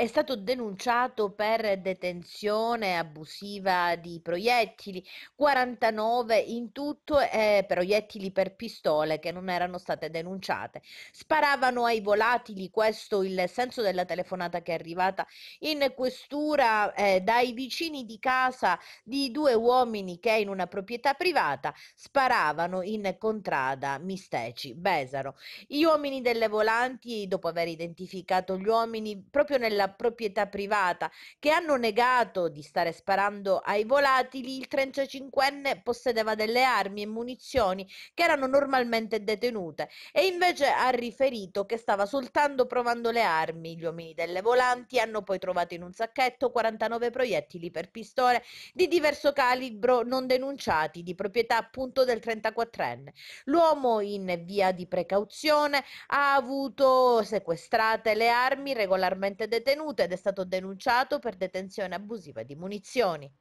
È stato denunciato per detenzione abusiva di proiettili, 49 in tutto eh, proiettili per pistole che non erano state denunciate. Sparavano ai volatili, questo il senso della telefonata che è arrivata in questura eh, dai vicini di casa di due uomini che in una proprietà privata sparavano in contrada Misteci, Besaro. Gli uomini delle volanti, dopo aver identificato gli uomini proprio nella proprietà privata, che hanno negato di stare sparando ai volatili, il 35enne possedeva delle armi e munizioni che erano normalmente detenute e invece ha riferito che stava soltanto provando le armi. Gli uomini delle volanti hanno poi trovato in un sacchetto 49 proiettili per pistole di diverso calibro non denunciati, di proprietà appunto del 34enne. L'uomo in via di precauzione ha avuto sequestrate le armi regolarmente detenute detenuto ed è stato denunciato per detenzione abusiva di munizioni.